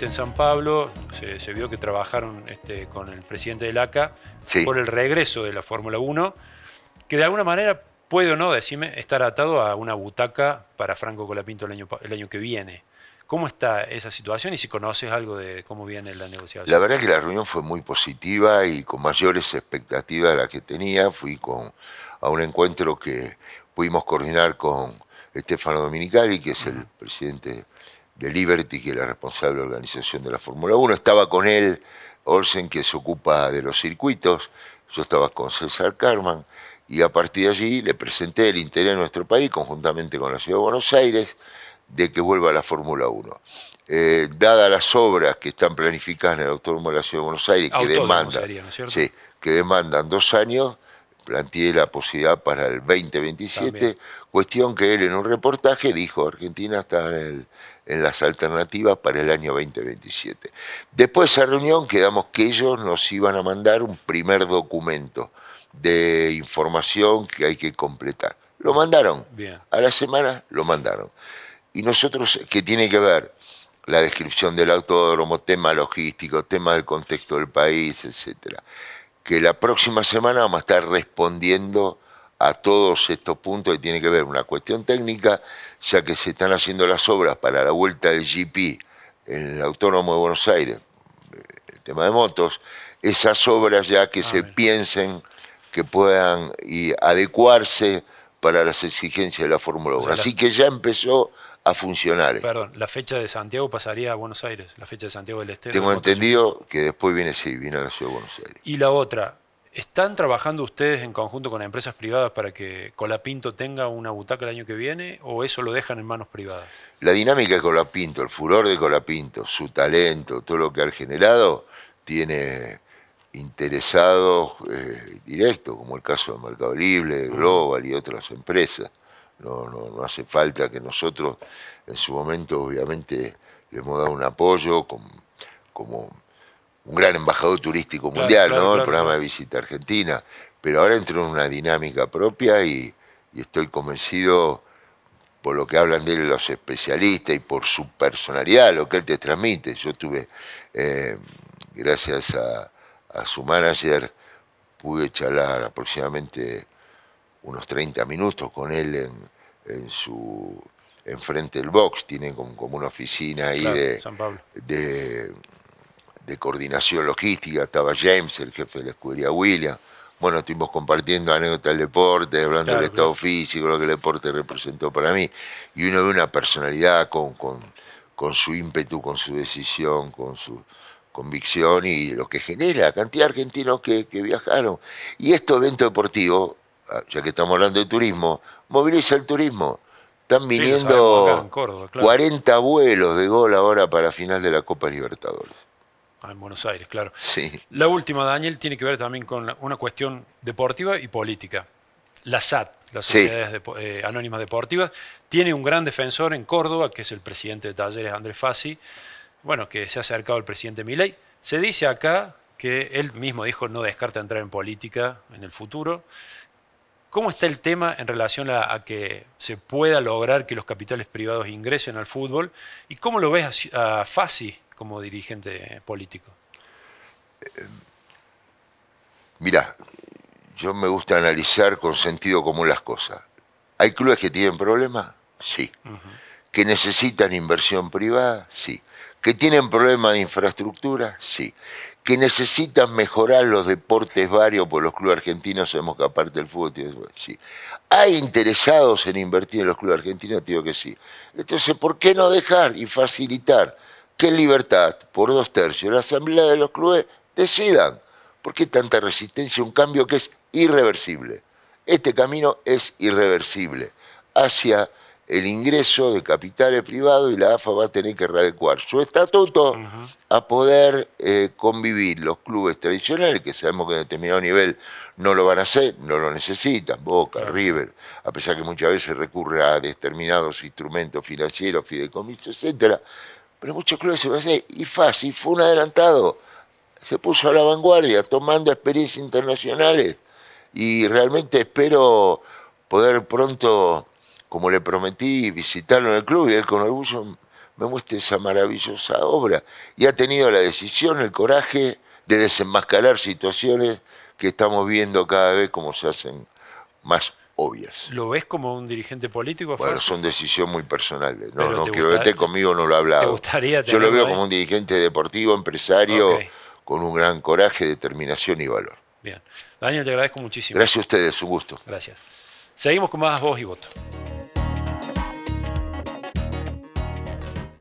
en San Pablo, se, vio que trabajaron este, con el presidente del ACA por el regreso de la Fórmula 1, que de alguna manera puede o no, decime, estar atado a una butaca para Franco Colapinto el año, que viene. ¿Cómo está esa situación y si conoces algo de cómo viene la negociación? La verdad es que la reunión fue muy positiva y con mayores expectativas de las que tenía. Fui con, a un encuentro que pudimos coordinar con Estefano Dominicali, que es el presidente de Liberty, que era responsable de organización de la Fórmula 1. Estaba con él Olsen, que se ocupa de los circuitos. Yo estaba con César Carman. Y a partir de allí le presenté el interés de nuestro país, conjuntamente con la Ciudad de Buenos Aires, de que vuelva a la Fórmula 1. Eh, dadas las obras que están planificadas en el Autónomo de la Ciudad de Buenos Aires, que demandan, que demandan dos años, planteé la posibilidad para el 2027, cuestión que él en un reportaje dijo, Argentina está en el, en las alternativas para el año 2027. Después de esa reunión quedamos que ellos nos iban a mandar un primer documento de información que hay que completar. Lo mandaron. Bien. A la semana lo mandaron. Y nosotros, que tiene que ver? La descripción del autódromo, tema logístico, tema del contexto del país, etcétera. Que la próxima semana vamos a estar respondiendo a todos estos puntos que tiene que ver una cuestión técnica, ya que se están haciendo las obras para la vuelta del GP en el Autónomo de Buenos Aires, eh, el tema de motos, esas obras ya que ah, se piensen que puedan y adecuarse para las exigencias de la Fórmula 1. Así que ya empezó a funcionar. Perdón, la fecha de Santiago pasaría a Buenos Aires, la fecha de Santiago del Estero. Tengo entendido que después viene, sí, viene a la ciudad de Buenos Aires. Y la otra, ¿Están trabajando ustedes en conjunto con empresas privadas para que Colapinto tenga una butaca el año que viene o eso lo dejan en manos privadas? La dinámica de Colapinto, el furor de Colapinto, su talento, todo lo que ha generado, tiene interesados eh, directos, como el caso de Mercado Libre, Global y otras empresas. No, no, hace falta que nosotros, en su momento, obviamente, le hemos dado un apoyo como un gran embajador turístico mundial, ¿no? el programa de Visita Argentina. Pero ahora entró en una dinámica propia y, estoy convencido por lo que hablan de él los especialistas y por su personalidad, lo que él te transmite. Yo tuve, eh, gracias a, su manager, pude charlar aproximadamente unos 30 minutos con él en, su enfrente del box, tiene como, una oficina ahí de, San Pablo. de de coordinación logística, estaba James, el jefe de la escudería William. Bueno, estuvimos compartiendo anécdotas del deporte, hablando del estado físico, lo que el deporte representó para mí. Y uno ve una personalidad con, con, su ímpetu, con su decisión, con su convicción y lo que genera, cantidad de argentinos que, viajaron. Y esto evento deportivo ah, ya que estamos hablando de turismo, moviliza el turismo. Están viniendo 40 vuelos de gol ahora para final de la Copa Libertadores. Ah, en Buenos Aires, claro. Sí. La última, Daniel, tiene que ver también con una cuestión deportiva y política. La SAT, las Sociedades eh, Anónimas Deportivas, tiene un gran defensor en Córdoba, que es el presidente de Talleres, Andrés Fassi, bueno, que se ha acercado al presidente Milei. Se dice acá que él mismo dijo no descarta entrar en política en el futuro. ¿Cómo está el tema en relación a, que se pueda lograr que los capitales privados ingresen al fútbol? ¿Y cómo lo ves a, a Fassi como dirigente político? Mira, eh, mirá, yo me gusta analizar con sentido común las cosas. ¿Hay clubes que tienen problemas? Sí. ¿Que necesitan inversión privada? Sí. ¿Que tienen problemas de infraestructura? Sí. ¿Que necesitan mejorar los deportes varios? por pues los clubes argentinos sabemos que aparte del fútbol Sí. ¿Hay interesados en invertir en los clubes argentinos? Digo que sí. Entonces, ¿por qué no dejar y facilitar? que Libertad, por dos tercios, la Asamblea de los Clubes decidan. ¿Por qué tanta resistencia a un cambio que es irreversible? Este camino es irreversible hacia el ingreso de capitales privados y la AFA va a tener que readecuar su estatuto a poder eh, convivir los clubes tradicionales, que sabemos que en determinado nivel no lo van a hacer, no lo necesitan, Boca, River, a pesar que muchas veces recurre a determinados instrumentos financieros, fideicomisos, etcétera, pero muchos clubes se basan y fácil, fue un adelantado. Se puso a la vanguardia, tomando experiencias internacionales. Y realmente espero poder pronto, como le prometí, visitarlo en el club y él con orgullo me muestre esa maravillosa obra. Y ha tenido la decisión, el coraje de desenmascarar situaciones que estamos viendo cada vez como se hacen más obvias. ¿Lo ves como un dirigente político? Bueno, son decisiones muy personales. No, no quiero verte conmigo, no lo he hablado. Yo lo veo como un dirigente deportivo, empresario, con un gran coraje, determinación y valor. Bien. Daniel, te agradezco muchísimo. Gracias a ustedes, su gusto. Gracias. Seguimos con más voz y voto.